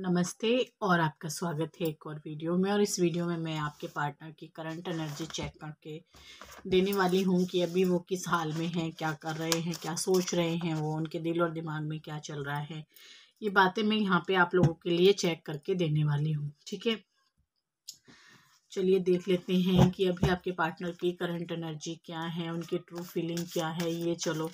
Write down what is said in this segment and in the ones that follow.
नमस्ते और आपका स्वागत है एक और वीडियो में और इस वीडियो में मैं आपके पार्टनर की करंट एनर्जी चेक करके देने वाली हूँ कि अभी वो किस हाल में हैं क्या कर रहे हैं क्या सोच रहे हैं वो उनके दिल और दिमाग में क्या चल रहा है ये बातें मैं यहाँ पे आप लोगों के लिए चेक करके देने वाली हूँ ठीक है चलिए देख लेते हैं कि अभी आपके पार्टनर की करंट एनर्जी क्या है उनकी ट्रू फीलिंग क्या है ये चलो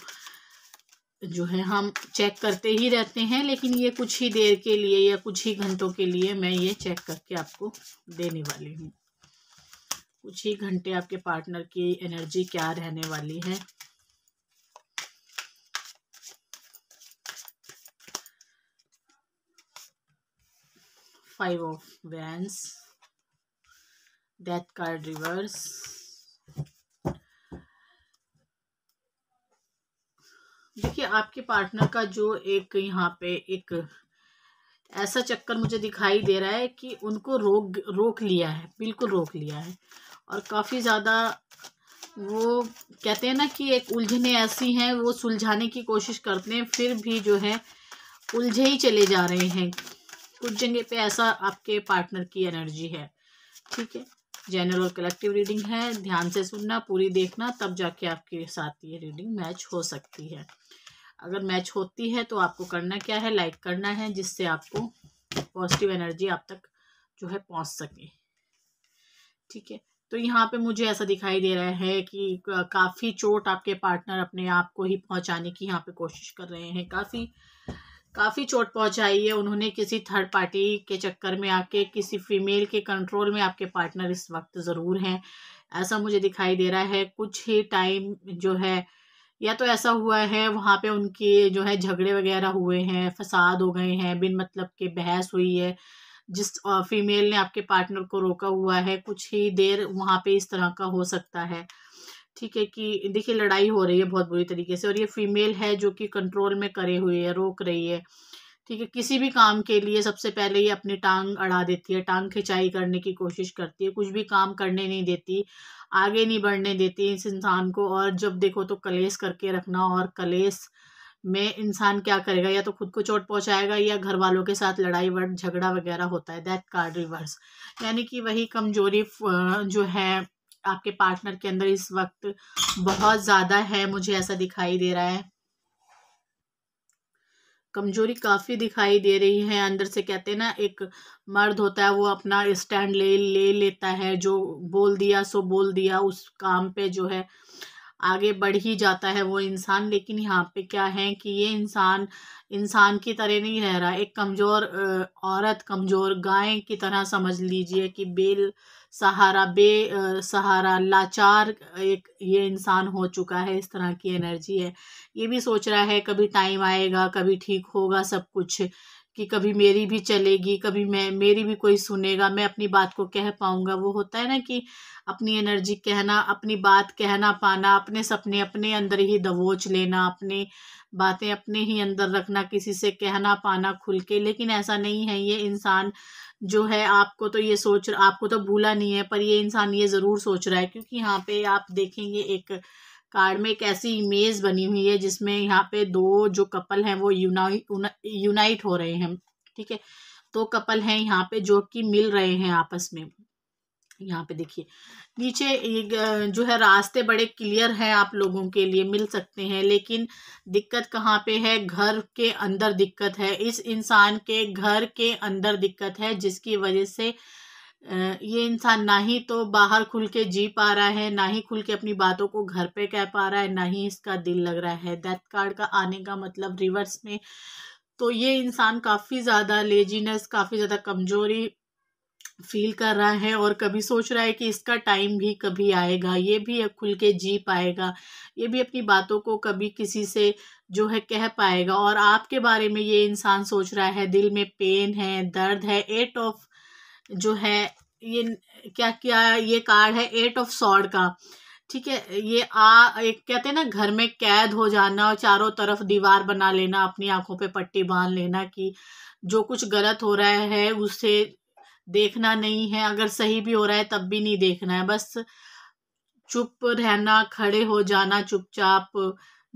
जो है हम चेक करते ही रहते हैं लेकिन ये कुछ ही देर के लिए या कुछ ही घंटों के लिए मैं ये चेक करके आपको देने वाली हूँ कुछ ही घंटे आपके पार्टनर की एनर्जी क्या रहने वाली है five of wands death card reverse देखिए आपके पार्टनर का जो एक यहाँ पे एक ऐसा चक्कर मुझे दिखाई दे रहा है कि उनको रोक रोक लिया है बिल्कुल रोक लिया है और काफ़ी ज़्यादा वो कहते हैं ना कि एक उलझने ऐसी हैं वो सुलझाने की कोशिश करते हैं फिर भी जो है उलझे ही चले जा रहे हैं कुछ जगह पे ऐसा आपके पार्टनर की एनर्जी है ठीक है जनरल और कलेक्टिव रीडिंग है ध्यान से सुनना पूरी देखना तब जाके आपके साथ ये रीडिंग मैच हो सकती है अगर मैच होती है तो आपको करना क्या है लाइक करना है जिससे आपको पॉजिटिव एनर्जी आप तक जो है पहुंच सके ठीक है तो यहाँ पे मुझे ऐसा दिखाई दे रहा है कि काफ़ी चोट आपके पार्टनर अपने आप को ही पहुंचाने की यहाँ पे कोशिश कर रहे हैं काफ़ी काफ़ी चोट पहुंचाई है उन्होंने किसी थर्ड पार्टी के चक्कर में आके किसी फीमेल के कंट्रोल में आपके पार्टनर इस वक्त ज़रूर हैं ऐसा मुझे दिखाई दे रहा है कुछ ही टाइम जो है या तो ऐसा हुआ है वहाँ पे उनके जो है झगड़े वगैरह हुए हैं फसाद हो गए हैं बिन मतलब के बहस हुई है जिस फीमेल ने आपके पार्टनर को रोका हुआ है कुछ ही देर वहाँ पर इस तरह का हो सकता है ठीक है कि देखिए लड़ाई हो रही है बहुत बुरी तरीके से और ये फीमेल है जो कि कंट्रोल में करे हुए है रोक रही है ठीक है किसी भी काम के लिए सबसे पहले ये अपनी टांग अड़ा देती है टांग खिंचाई करने की कोशिश करती है कुछ भी काम करने नहीं देती आगे नहीं बढ़ने देती इस इंसान को और जब देखो तो कलेस करके रखना और कलेस में इंसान क्या करेगा या तो खुद को चोट पहुंचाएगा या घर वालों के साथ लड़ाई झगड़ा वगैरह होता है दैट कार्ड रिवर्स यानी कि वही कमजोरी जो है आपके पार्टनर के अंदर इस वक्त बहुत ज़्यादा है मुझे ऐसा दिखाई दे रहा है कमजोरी काफ़ी दिखाई दे रही है अंदर से कहते हैं ना एक मर्द होता है वो अपना स्टैंड ले ले लेता है जो बोल दिया सो बोल दिया उस काम पे जो है आगे बढ़ ही जाता है वो इंसान लेकिन यहाँ पे क्या है कि ये इंसान इंसान की तरह नहीं रह रहा एक कमज़ोर औरत कमज़ोर गाय की तरह समझ लीजिए कि बेल सहारा बे सहारा लाचार एक ये इंसान हो चुका है इस तरह की एनर्जी है ये भी सोच रहा है कभी टाइम आएगा कभी ठीक होगा सब कुछ कि कभी मेरी भी चलेगी कभी मैं मेरी भी कोई सुनेगा मैं अपनी बात को कह पाऊंगा वो होता है ना कि अपनी एनर्जी कहना अपनी बात कहना पाना अपने सपने अपने अंदर ही दबोच लेना अपने बातें अपने ही अंदर रखना किसी से कहना पाना खुल के लेकिन ऐसा नहीं है ये इंसान जो है आपको तो ये सोच आपको तो भूला नहीं है पर ये इंसान ये ज़रूर सोच रहा है क्योंकि यहाँ पे आप देखेंगे एक कार्ड में एक ऐसी इमेज बनी हुई है जिसमें यहाँ पे दो जो कपल हैं वो यूनाइट यूनाइट हो रहे हैं ठीक है दो तो कपल हैं यहाँ पे जो कि मिल रहे हैं आपस में यहाँ पे देखिए नीचे जो है रास्ते बड़े क्लियर हैं आप लोगों के लिए मिल सकते हैं लेकिन दिक्कत कहाँ पे है घर के अंदर दिक्कत है इस इंसान के घर के अंदर दिक्कत है जिसकी वजह से ये इंसान ना ही तो बाहर खुल के जी पा रहा है ना ही खुल के अपनी बातों को घर पे कह पा रहा है ना ही इसका दिल लग रहा है डेथ कार्ड का आने का मतलब रिवर्स में तो ये इंसान काफ़ी ज़्यादा लेजीनेस काफ़ी ज़्यादा कमजोरी फील कर रहा है और कभी सोच रहा है कि इसका टाइम भी कभी आएगा ये भी खुल के जी पाएगा ये भी अपनी बातों को कभी किसी से जो है कह पाएगा और आपके बारे में ये इंसान सोच रहा है दिल में पेन है दर्द है एट ऑफ जो है ये क्या क्या ये कार्ड है एट ऑफ सॉर्ड का ठीक है ये आ एक कहते हैं ना घर में कैद हो जाना और चारों तरफ दीवार बना लेना अपनी आंखों पे पट्टी बांध लेना कि जो कुछ गलत हो रहा है उसे देखना नहीं है अगर सही भी हो रहा है तब भी नहीं देखना है बस चुप रहना खड़े हो जाना चुपचाप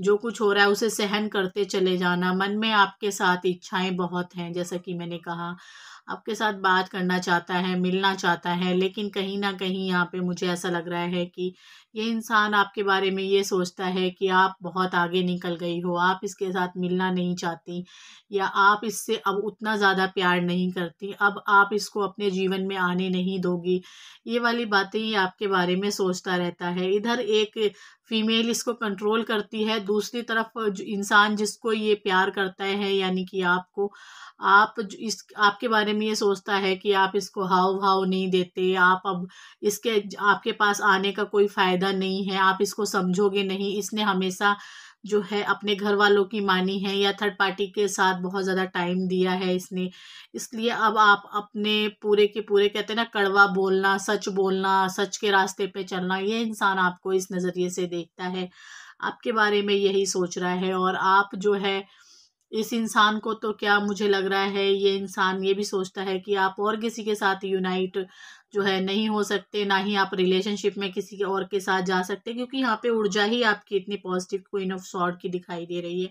जो कुछ हो रहा है उसे सहन करते चले जाना मन में आपके साथ इच्छाएं बहुत हैं जैसा कि मैंने कहा आपके साथ बात करना चाहता है मिलना चाहता है लेकिन कहीं ना कहीं यहाँ पे मुझे ऐसा लग रहा है कि ये इंसान आपके बारे में ये सोचता है कि आप बहुत आगे निकल गई हो आप इसके साथ मिलना नहीं चाहती या आप इससे अब उतना ज़्यादा प्यार नहीं करती अब आप इसको अपने जीवन में आने नहीं दोगी ये वाली बातें ही आपके बारे में सोचता रहता है इधर एक फीमेल इसको कंट्रोल करती है दूसरी तरफ इंसान जिसको ये प्यार करता है यानी कि आपको आप इस आपके बारे में ये सोचता है कि आप इसको हाव भाव नहीं देते आप अब इसके आपके पास आने का कोई फ़ायदा समझना नहीं है आप इसको समझोगे नहीं इसने हमेशा जो है अपने घर वालों की मानी है या थर्ड पार्टी के साथ बहुत ज़्यादा टाइम दिया है इसने इसलिए अब आप अपने पूरे के पूरे कहते हैं ना कड़वा बोलना सच बोलना सच के रास्ते पे चलना ये इंसान आपको इस नज़रिए से देखता है आपके बारे में यही सोच रहा है और आप जो है इस इंसान को तो क्या मुझे लग रहा है ये इंसान ये भी सोचता है कि आप और किसी के साथ यूनाइट जो है नहीं हो सकते ना ही आप रिलेशनशिप में किसी और के साथ जा सकते क्योंकि यहाँ पे ऊर्जा ही आपकी इतनी पॉजिटिव क्वीन ऑफ सॉर्ट की दिखाई दे रही है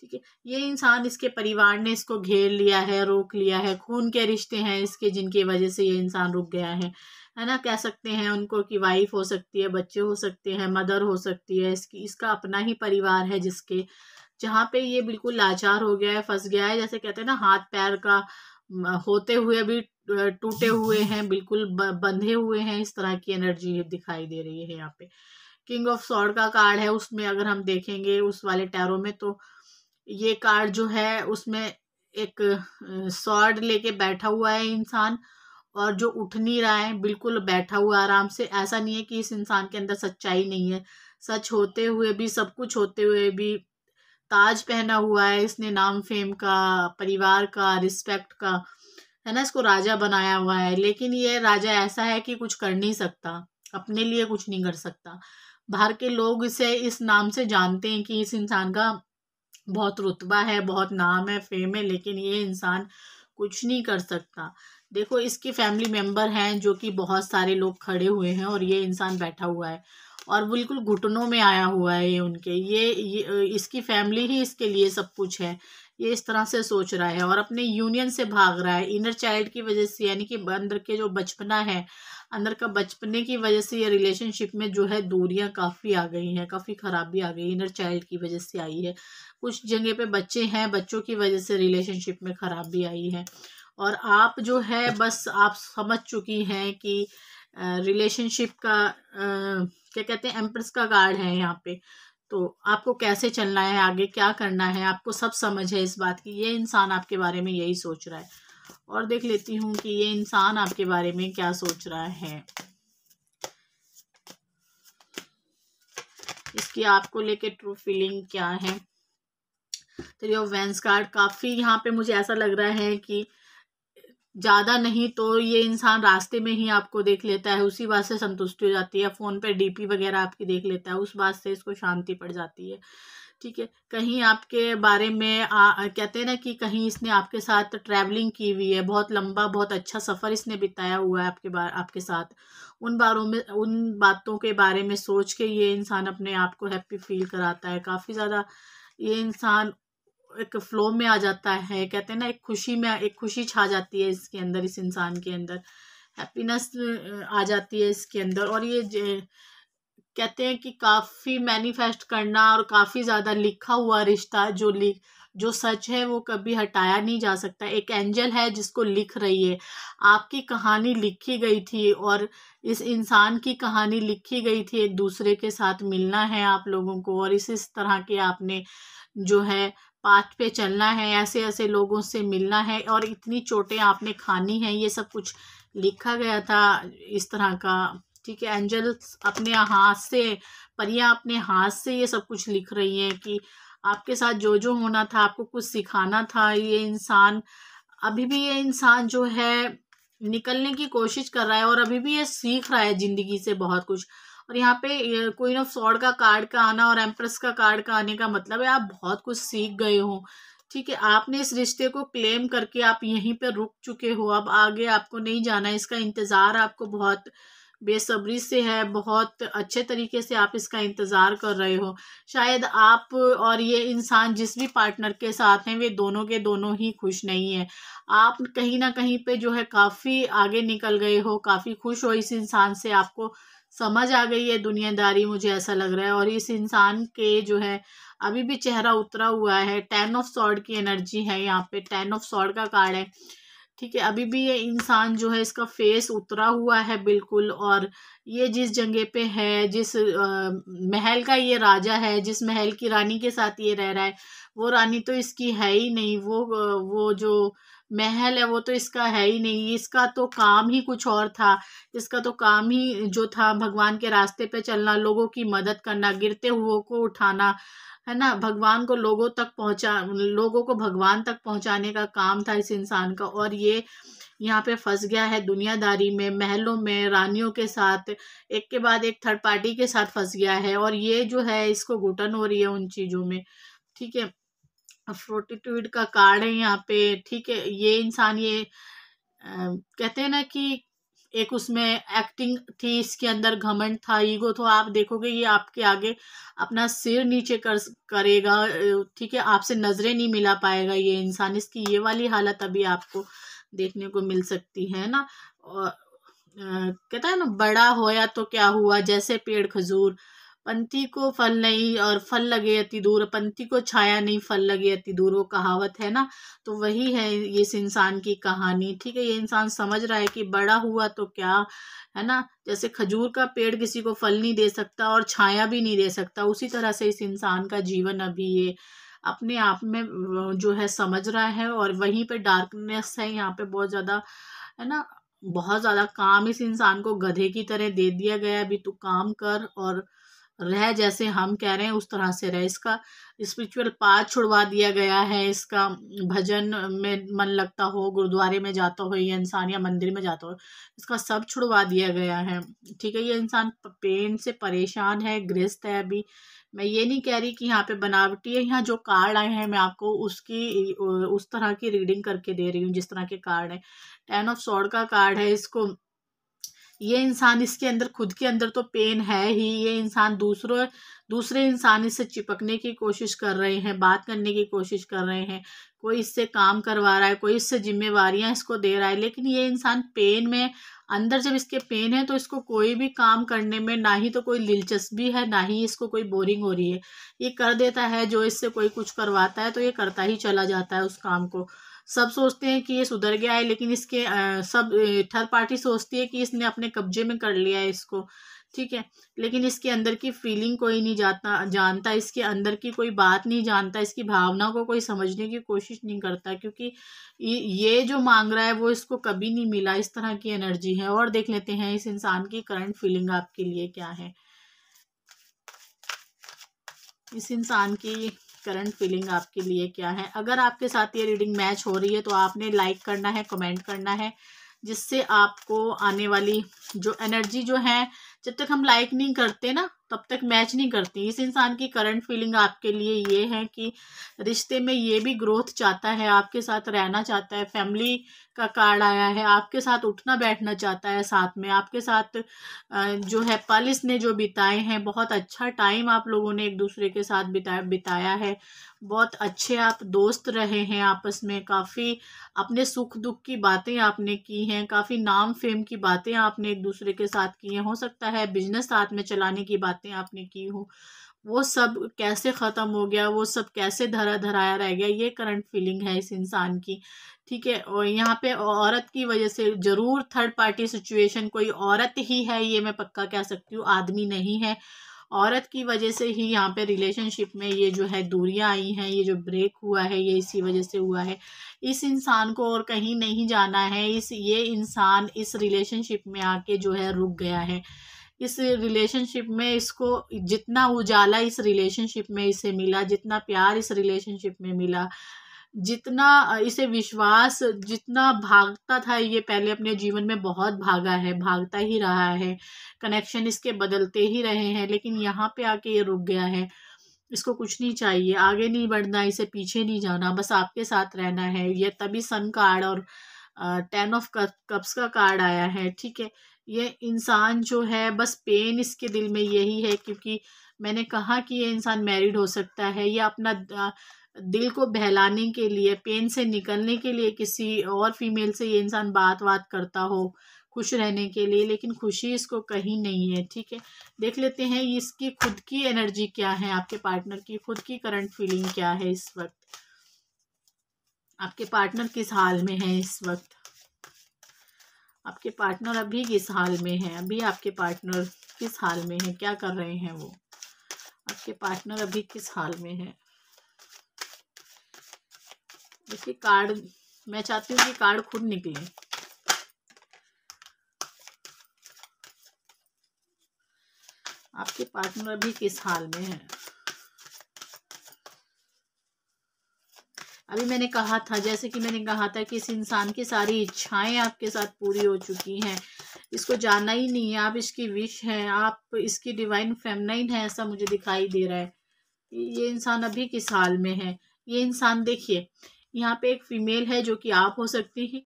ठीक है ये इंसान इसके परिवार ने इसको घेर लिया है रोक लिया है खून के रिश्ते हैं इसके जिनकी वजह से ये इंसान रुक गया है है ना कह सकते हैं उनको कि वाइफ हो सकती है बच्चे हो सकते हैं मदर हो सकती है इसकी इसका अपना ही परिवार है जिसके जहाँ पे ये बिल्कुल लाचार हो गया है फंस गया है जैसे कहते हैं ना हाथ पैर का होते हुए भी टूटे हुए हैं बिल्कुल बंधे हुए हैं इस तरह की एनर्जी दिखाई दे रही है यहाँ पे किंग ऑफ सॉर्ड का कार्ड है उसमें अगर हम देखेंगे उस वाले टैरो में तो ये कार्ड जो है उसमें एक सॉर्ड लेके बैठा हुआ है इंसान और जो उठ नहीं रहा है बिल्कुल बैठा हुआ आराम से ऐसा नहीं है कि इस इंसान के अंदर सच्चाई नहीं है सच होते हुए भी सब कुछ होते हुए भी ताज पहना हुआ है इसने नाम फेम का परिवार का रिस्पेक्ट का है ना इसको राजा बनाया हुआ है लेकिन ये राजा ऐसा है कि कुछ कर नहीं सकता अपने लिए कुछ नहीं कर सकता बाहर के लोग इसे इस नाम से जानते हैं कि इस इंसान का बहुत रुतबा है बहुत नाम है फेम है लेकिन ये इंसान कुछ नहीं कर सकता देखो इसकी फैमिली मेम्बर हैं जो कि बहुत सारे लोग खड़े हुए हैं और ये इंसान बैठा हुआ है और बिल्कुल घुटनों में आया हुआ है ये उनके ये, ये इसकी फैमिली ही इसके लिए सब कुछ है ये इस तरह से सोच रहा है और अपने यूनियन से भाग रहा है इनर चाइल्ड की वजह से यानी कि अंदर के जो बचपना है अंदर का बचपने की वजह से ये रिलेशनशिप में जो है दूरियां काफ़ी आ गई हैं काफ़ी ख़राबी आ गई इनर चाइल्ड की वजह से आई है कुछ जगह पे बच्चे हैं बच्चों की वजह से रिलेशनशिप में ख़राबी आई है और आप जो है बस आप समझ चुकी हैं कि रिलेशनशिप का आ, क्या कहते हैं एम्प्रेस का गार्ड है यहाँ पे तो आपको कैसे चलना है आगे क्या करना है आपको सब समझ है इस बात की ये इंसान आपके बारे में यही सोच रहा है और देख लेती हूँ कि ये इंसान आपके बारे में क्या सोच रहा है इसकी आपको लेके ट्रू फीलिंग क्या है तो ये वेंस कार्ड काफ़ी यहाँ पे मुझे ऐसा लग रहा है कि ज़्यादा नहीं तो ये इंसान रास्ते में ही आपको देख लेता है उसी बात से संतुष्टि हो जाती है फ़ोन पे डीपी वगैरह आपकी देख लेता है उस बात से इसको शांति पड़ जाती है ठीक है कहीं आपके बारे में आ, कहते हैं ना कि कहीं इसने आपके साथ ट्रैवलिंग की हुई है बहुत लंबा बहुत अच्छा सफ़र इसने बिताया हुआ है आपके बार आपके साथ उन बारों में उन बातों के बारे में सोच के ये इंसान अपने आप को हैप्पी फील कराता है काफ़ी ज़्यादा ये इंसान एक फ्लो में आ जाता है कहते हैं ना एक खुशी में एक खुशी छा जाती है इसके अंदर इस इंसान के अंदर हैप्पीनेस आ जाती है इसके अंदर और ये कहते हैं कि काफ़ी मैनिफेस्ट करना और काफ़ी ज़्यादा लिखा हुआ रिश्ता जो लिख जो सच है वो कभी हटाया नहीं जा सकता एक एंजल है जिसको लिख रही है आपकी कहानी लिखी गई थी और इस इंसान की कहानी लिखी गई थी एक दूसरे के साथ मिलना है आप लोगों को और इस इस तरह के आपने जो है पाथ पे चलना है ऐसे ऐसे लोगों से मिलना है और इतनी चोटें आपने खानी हैं ये सब कुछ लिखा गया था इस तरह का ठीक है एंजल्स अपने हाथ से परियां अपने हाथ से ये सब कुछ लिख रही हैं कि आपके साथ जो जो होना था आपको कुछ सिखाना था ये इंसान अभी भी ये इंसान जो है निकलने की कोशिश कर रहा है और अभी भी ये सीख रहा है ज़िंदगी से बहुत कुछ और यहाँ पे क्वीन ऑफ सॉर्ड का कार्ड का आना और एम्प्रेस का कार्ड का आने का मतलब है आप बहुत कुछ सीख गए हो ठीक है आपने इस रिश्ते को क्लेम करके आप यहीं पर रुक चुके हो अब आगे आपको नहीं जाना इसका इंतज़ार आपको बहुत बेसब्री से है बहुत अच्छे तरीके से आप इसका इंतज़ार कर रहे हो शायद आप और ये इंसान जिस भी पार्टनर के साथ हैं वे दोनों के दोनों ही खुश नहीं हैं आप कहीं ना कहीं पे जो है काफ़ी आगे निकल गए हो काफ़ी खुश हो इस इंसान से आपको समझ आ गई है दुनियादारी मुझे ऐसा लग रहा है और इस इंसान के जो है अभी भी चेहरा उतरा हुआ है टेन ऑफ सॉर्ड की एनर्जी है यहाँ पे टेन ऑफ सॉर्ड का कार्ड है ठीक है अभी भी ये इंसान जो है इसका फेस उतरा हुआ है बिल्कुल और ये जिस जगह पे है जिस आ, महल का ये राजा है जिस महल की रानी के साथ ये रह रहा है वो रानी तो इसकी है ही नहीं वो वो जो महल है वो तो इसका है ही नहीं इसका तो काम ही कुछ और था इसका तो काम ही जो था भगवान के रास्ते पे चलना लोगों की मदद करना गिरते हुओं को उठाना है ना भगवान को लोगों तक पहुंचा लोगों को भगवान तक पहुंचाने का काम था इस इंसान का और ये यहाँ पे फंस गया है दुनियादारी में महलों में रानियों के साथ एक के बाद एक थर्ड पार्टी के साथ फंस गया है और ये जो है इसको घुटन हो रही है उन चीज़ों में ठीक है फोर्टीट्यूड का कार्ड है यहाँ पे ठीक है ये इंसान ये आ, कहते हैं ना कि एक उसमें एक्टिंग थी इसके अंदर घमंड था ईगो तो आप देखोगे ये आपके आगे अपना सिर नीचे कर करेगा ठीक है आपसे नज़रें नहीं मिला पाएगा ये इंसान इसकी ये वाली हालत अभी आपको देखने को मिल सकती है ना और कहता है ना बड़ा होया तो क्या हुआ जैसे पेड़ खजूर पंथी को फल नहीं और फल लगे अति दूर पंथी को छाया नहीं फल लगे अति दूर वो कहावत है ना तो वही है इस इंसान की कहानी ठीक है ये इंसान समझ रहा है कि बड़ा हुआ तो क्या है ना जैसे खजूर का पेड़ किसी को फल नहीं दे सकता और छाया भी नहीं दे सकता उसी तरह से इस इंसान का जीवन अभी ये अपने आप में जो है समझ रहा है और वहीं पर डार्कनेस है यहाँ पे बहुत ज़्यादा है ना बहुत ज़्यादा काम इस इंसान को गधे की तरह दे दिया गया अभी तू काम कर और रह जैसे हम कह रहे हैं उस तरह से रह इसका स्पिरिचुअल पाथ छुड़वा दिया गया है इसका भजन में मन लगता हो गुरुद्वारे में जाता हो या इंसान या मंदिर में जाता हो इसका सब छुड़वा दिया गया है ठीक है ये इंसान पेन से परेशान है ग्रस्त है अभी मैं ये नहीं कह रही कि यहाँ पे बनावटी है यहाँ जो कार्ड आए हैं मैं आपको उसकी उस तरह की रीडिंग करके दे रही हूँ जिस तरह के कार्ड है टेन ऑफ सॉर्ड का कार्ड है इसको ये इंसान इसके अंदर खुद के अंदर तो पेन है ही ये इंसान दूसरों दूसरे इंसान इससे चिपकने की कोशिश कर रहे हैं बात करने की कोशिश कर रहे हैं कोई इससे काम करवा रहा है कोई इससे जिम्मेवारियां इसको दे रहा है लेकिन ये इंसान पेन में अंदर जब इसके पेन है तो इसको कोई भी काम करने में ना ही तो कोई दिलचस्पी है ना ही इसको कोई बोरिंग हो रही है ये कर देता है जो इससे कोई कुछ करवाता है तो ये करता ही चला जाता है उस काम को सब सोचते हैं कि ये सुधर गया है लेकिन इसके आ, सब थर्ड पार्टी सोचती है कि इसने अपने कब्जे में कर लिया है इसको ठीक है लेकिन इसके अंदर की फीलिंग कोई नहीं जाता जानता इसके अंदर की कोई बात नहीं जानता इसकी भावना को कोई समझने की कोशिश नहीं करता क्योंकि ये जो मांग रहा है वो इसको कभी नहीं मिला इस तरह की एनर्जी है और देख लेते हैं इस इंसान की करंट फीलिंग आपके लिए क्या है इस इंसान की करंट फीलिंग आपके लिए क्या है अगर आपके साथ ये रीडिंग मैच हो रही है तो आपने लाइक करना है कमेंट करना है जिससे आपको आने वाली जो एनर्जी जो है जब तक हम लाइक नहीं करते ना तब तक मैच नहीं करती इस इंसान की करंट फीलिंग आपके लिए ये है कि रिश्ते में ये भी ग्रोथ चाहता है आपके साथ रहना चाहता है फैमिली का कार्ड आया है आपके साथ उठना बैठना चाहता है साथ में आपके साथ जो है पालिस ने जो बिताए हैं बहुत अच्छा टाइम आप लोगों ने एक दूसरे के साथ बिता बिताया है बहुत अच्छे आप दोस्त रहे हैं आपस में काफ़ी अपने सुख दुख की बातें आपने की हैं काफ़ी नाम फेम की बातें आपने एक दूसरे के साथ की हैं हो सकता है बिजनेस साथ में चलाने की बातें आपने की हो वो सब कैसे ख़त्म हो गया वो सब कैसे धरा धराया रह गया ये करंट फीलिंग है इस इंसान की ठीक है और यहाँ पे औरत की वजह से ज़रूर थर्ड पार्टी सिचुएशन कोई औरत ही है ये मैं पक्का कह सकती हूँ आदमी नहीं है औरत की वजह से ही यहाँ पे रिलेशनशिप में ये जो है दूरियाँ आई हैं ये जो ब्रेक हुआ है ये इसी वजह से हुआ है इस इंसान को और कहीं नहीं जाना है इस ये इंसान इस रिलेशनशिप में आके जो है रुक गया है इस रिलेशनशिप में इसको जितना उजाला इस रिलेशनशिप में इसे मिला जितना प्यार इस रिलेशनशिप में मिला जितना इसे विश्वास जितना भागता था ये पहले अपने जीवन में बहुत भागा है भागता ही रहा है कनेक्शन इसके बदलते ही रहे हैं लेकिन यहाँ पे आके ये रुक गया है इसको कुछ नहीं चाहिए आगे नहीं बढ़ना इसे पीछे नहीं जाना बस आपके साथ रहना है ये तभी सन कार्ड और टेन ऑफ कप्स का कार्ड आया है ठीक है ये इंसान जो है बस पेन इसके दिल में यही है क्योंकि मैंने कहा कि ये इंसान मैरिड हो सकता है या अपना दिल को बहलाने के लिए पेन से निकलने के लिए किसी और फीमेल से ये इंसान बात बात करता हो खुश रहने के लिए लेकिन खुशी इसको कहीं नहीं है ठीक है देख लेते हैं इसकी खुद की एनर्जी क्या है आपके पार्टनर की खुद की करंट फीलिंग क्या है इस वक्त आपके पार्टनर किस हाल में है इस वक्त आपके पार्टनर अभी किस हाल में है अभी आपके पार्टनर किस हाल में है क्या कर रहे हैं वो आपके पार्टनर अभी किस हाल में है देखिए कार्ड मैं चाहती हूँ कि कार्ड खुद निकले आपके पार्टनर अभी किस हाल में है अभी मैंने कहा था जैसे कि मैंने कहा था कि इस इंसान की सारी इच्छाएं आपके साथ पूरी हो चुकी हैं इसको जाना ही नहीं है आप इसकी विश हैं आप इसकी डिवाइन फेमनाइन है ऐसा मुझे दिखाई दे रहा है ये इंसान अभी किस हाल में है ये इंसान देखिए यहाँ पे एक फीमेल है जो कि आप हो सकती हैं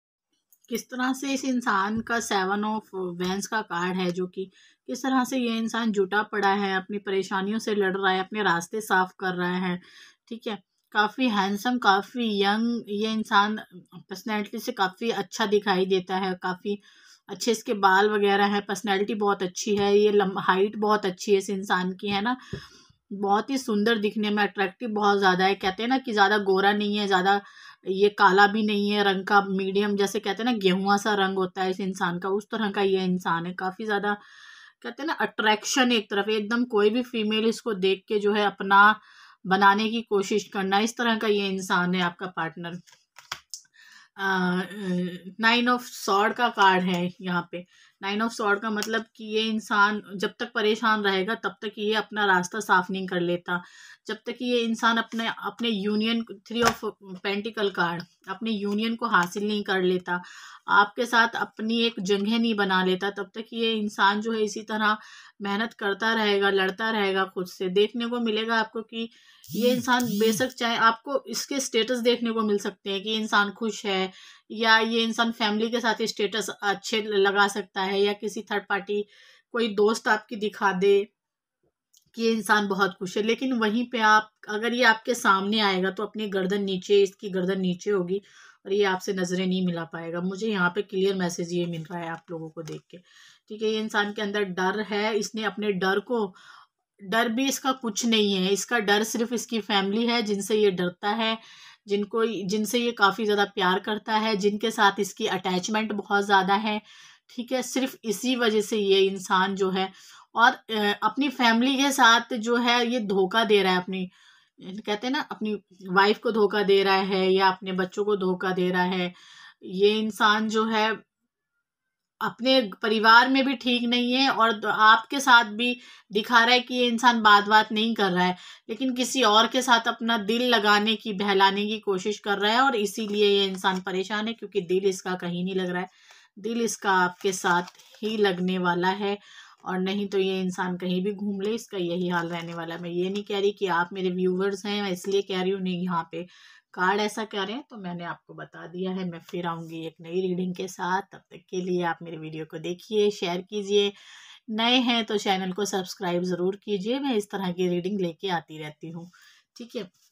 किस तरह से इस इंसान का सेवन ऑफ वेंस का कार्ड है जो कि किस तरह से ये इंसान जुटा पड़ा है अपनी परेशानियों से लड़ रहा है अपने रास्ते साफ कर रहा है ठीक है काफ़ी हैंडसम काफ़ी यंग ये इंसान पर्सनैलिटी से काफ़ी अच्छा दिखाई देता है काफ़ी अच्छे इसके बाल वगैरह हैं पर्सनैलिटी बहुत अच्छी है ये लम हाइट बहुत अच्छी है इस इंसान की है ना बहुत ही सुंदर दिखने में अट्रैक्टिव बहुत ज़्यादा है कहते हैं ना कि ज़्यादा गोरा नहीं है ज़्यादा ये काला भी नहीं है रंग का मीडियम जैसे कहते हैं ना गेहूं सा रंग होता है इस इंसान का उस तरह का ये इंसान है काफ़ी ज़्यादा कहते हैं ना अट्रैक्शन एक तरफ एकदम कोई भी फीमेल इसको देख के जो है अपना बनाने की कोशिश करना इस तरह का ये इंसान है आपका पार्टनर नाइन ऑफ सॉर्ड का कार्ड है यहाँ पे नाइन ऑफ सॉर्ड का मतलब कि ये इंसान जब तक परेशान रहेगा तब तक ये अपना रास्ता साफ नहीं कर लेता जब तक ये इंसान अपने अपने union three of pentacle card अपने यूनियन को हासिल नहीं कर लेता आपके साथ अपनी एक जगह नहीं बना लेता तब तक ये इंसान जो है इसी तरह मेहनत करता रहेगा लड़ता रहेगा खुद से देखने को मिलेगा आपको कि ये इंसान बेशक चाहे आपको इसके स्टेटस देखने को मिल सकते हैं कि इंसान खुश है या ये इंसान फैमिली के साथ स्टेटस अच्छे लगा सकता है या किसी थर्ड पार्टी कोई दोस्त आपकी दिखा दे कि ये इंसान बहुत खुश है लेकिन वहीं पे आप अगर ये आपके सामने आएगा तो अपनी गर्दन नीचे इसकी गर्दन नीचे होगी और ये आपसे नज़रें नहीं मिला पाएगा मुझे यहाँ पे क्लियर मैसेज ये मिल रहा है आप लोगों को देख के ठीक है ये इंसान के अंदर डर है इसने अपने डर को डर भी इसका कुछ नहीं है इसका डर सिर्फ इसकी फैमिली है जिनसे ये डरता है जिनको जिनसे ये काफ़ी ज़्यादा प्यार करता है जिनके साथ इसकी अटैचमेंट बहुत ज़्यादा है ठीक है सिर्फ इसी वजह से ये इंसान जो है और अपनी फैमिली के साथ जो है ये धोखा दे रहा है अपनी कहते हैं ना अपनी वाइफ को धोखा दे रहा है या अपने बच्चों को धोखा दे रहा है ये इंसान जो है अपने परिवार में भी ठीक नहीं है और आपके साथ भी दिखा रहा है कि ये इंसान बात बात नहीं कर रहा है लेकिन किसी और के साथ अपना दिल लगाने की बहलाने की कोशिश कर रहा है और इसीलिए ये इंसान परेशान है क्योंकि दिल इसका कहीं नहीं लग रहा है दिल इसका आपके साथ ही लगने वाला है और नहीं तो ये इंसान कहीं भी घूम ले इसका यही हाल रहने वाला है मैं ये नहीं कह रही कि आप मेरे व्यूवर्स हैं मैं इसलिए कह रही हूँ नहीं यहाँ पे कार्ड ऐसा कह रहे हैं तो मैंने आपको बता दिया है मैं फिर आऊँगी एक नई रीडिंग के साथ तब तक के लिए आप मेरे वीडियो को देखिए शेयर कीजिए नए हैं तो चैनल को सब्सक्राइब ज़रूर कीजिए मैं इस तरह की रीडिंग लेके आती रहती हूँ ठीक है